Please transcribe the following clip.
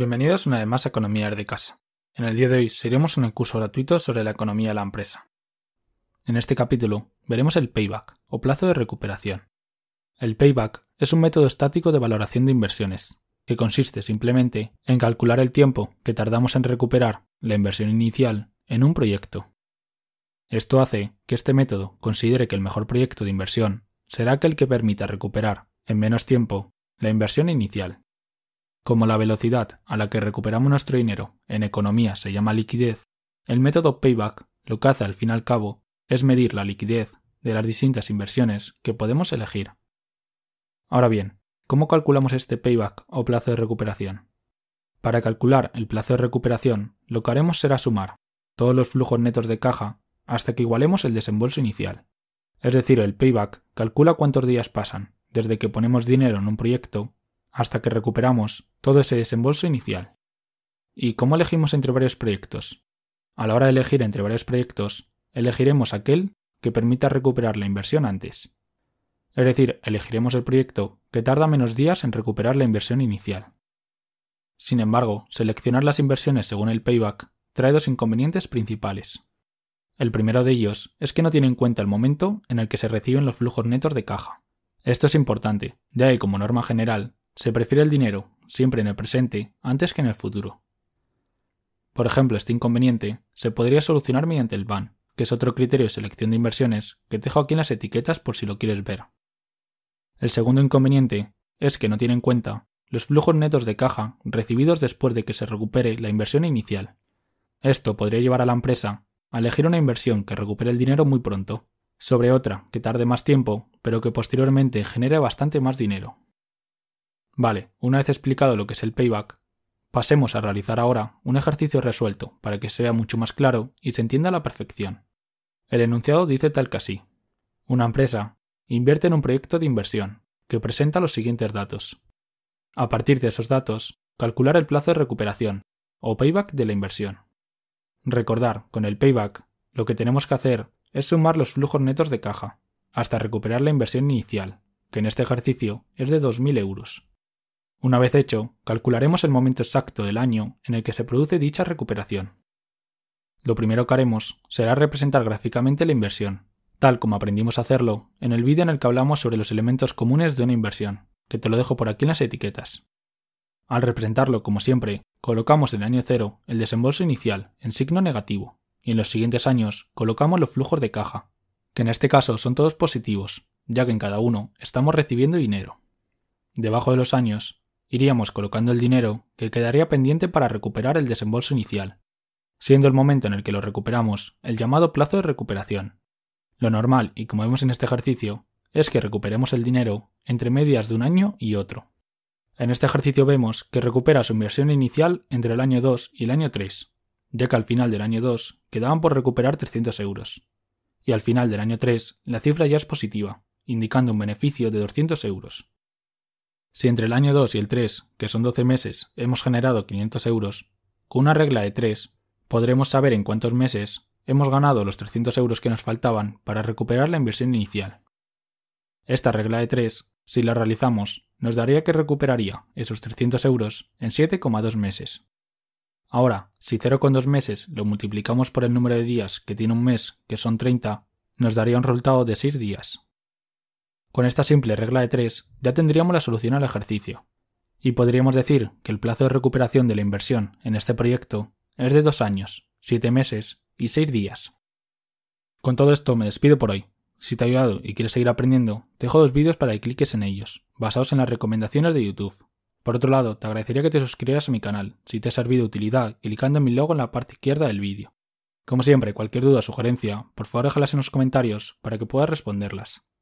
Bienvenidos una vez más a Economía de Casa. En el día de hoy seremos un curso gratuito sobre la economía de la empresa. En este capítulo veremos el payback o plazo de recuperación. El payback es un método estático de valoración de inversiones, que consiste simplemente en calcular el tiempo que tardamos en recuperar la inversión inicial en un proyecto. Esto hace que este método considere que el mejor proyecto de inversión será aquel que permita recuperar en menos tiempo la inversión inicial. Como la velocidad a la que recuperamos nuestro dinero en economía se llama liquidez, el método payback lo que hace al fin y al cabo es medir la liquidez de las distintas inversiones que podemos elegir. Ahora bien, ¿cómo calculamos este payback o plazo de recuperación? Para calcular el plazo de recuperación, lo que haremos será sumar todos los flujos netos de caja hasta que igualemos el desembolso inicial. Es decir, el payback calcula cuántos días pasan desde que ponemos dinero en un proyecto hasta que recuperamos todo ese desembolso inicial. ¿Y cómo elegimos entre varios proyectos? A la hora de elegir entre varios proyectos, elegiremos aquel que permita recuperar la inversión antes. Es decir, elegiremos el proyecto que tarda menos días en recuperar la inversión inicial. Sin embargo, seleccionar las inversiones según el payback trae dos inconvenientes principales. El primero de ellos es que no tiene en cuenta el momento en el que se reciben los flujos netos de caja. Esto es importante, de ahí como norma general, se prefiere el dinero, siempre en el presente, antes que en el futuro. Por ejemplo, este inconveniente se podría solucionar mediante el BAN, que es otro criterio de selección de inversiones que te dejo aquí en las etiquetas por si lo quieres ver. El segundo inconveniente es que no tiene en cuenta los flujos netos de caja recibidos después de que se recupere la inversión inicial. Esto podría llevar a la empresa a elegir una inversión que recupere el dinero muy pronto, sobre otra que tarde más tiempo, pero que posteriormente genere bastante más dinero. Vale, una vez explicado lo que es el payback, pasemos a realizar ahora un ejercicio resuelto para que sea mucho más claro y se entienda a la perfección. El enunciado dice tal que así. Una empresa invierte en un proyecto de inversión que presenta los siguientes datos. A partir de esos datos, calcular el plazo de recuperación o payback de la inversión. Recordar, con el payback, lo que tenemos que hacer es sumar los flujos netos de caja hasta recuperar la inversión inicial, que en este ejercicio es de 2.000 euros. Una vez hecho, calcularemos el momento exacto del año en el que se produce dicha recuperación. Lo primero que haremos será representar gráficamente la inversión, tal como aprendimos a hacerlo en el vídeo en el que hablamos sobre los elementos comunes de una inversión, que te lo dejo por aquí en las etiquetas. Al representarlo, como siempre, colocamos en el año cero el desembolso inicial en signo negativo, y en los siguientes años colocamos los flujos de caja, que en este caso son todos positivos, ya que en cada uno estamos recibiendo dinero. Debajo de los años iríamos colocando el dinero que quedaría pendiente para recuperar el desembolso inicial, siendo el momento en el que lo recuperamos el llamado plazo de recuperación. Lo normal, y como vemos en este ejercicio, es que recuperemos el dinero entre medias de un año y otro. En este ejercicio vemos que recupera su inversión inicial entre el año 2 y el año 3, ya que al final del año 2 quedaban por recuperar 300 euros. Y al final del año 3 la cifra ya es positiva, indicando un beneficio de 200 euros. Si entre el año 2 y el 3, que son 12 meses, hemos generado 500 euros, con una regla de 3, podremos saber en cuántos meses hemos ganado los 300 euros que nos faltaban para recuperar la inversión inicial. Esta regla de 3, si la realizamos, nos daría que recuperaría esos 300 euros en 7,2 meses. Ahora, si 0,2 meses lo multiplicamos por el número de días que tiene un mes, que son 30, nos daría un resultado de 6 días. Con esta simple regla de 3 ya tendríamos la solución al ejercicio. Y podríamos decir que el plazo de recuperación de la inversión en este proyecto es de 2 años, 7 meses y 6 días. Con todo esto me despido por hoy. Si te ha ayudado y quieres seguir aprendiendo, te dejo dos vídeos para que cliques en ellos, basados en las recomendaciones de YouTube. Por otro lado, te agradecería que te suscribieras a mi canal, si te ha servido de utilidad, clicando en mi logo en la parte izquierda del vídeo. Como siempre, cualquier duda o sugerencia, por favor déjalas en los comentarios para que pueda responderlas.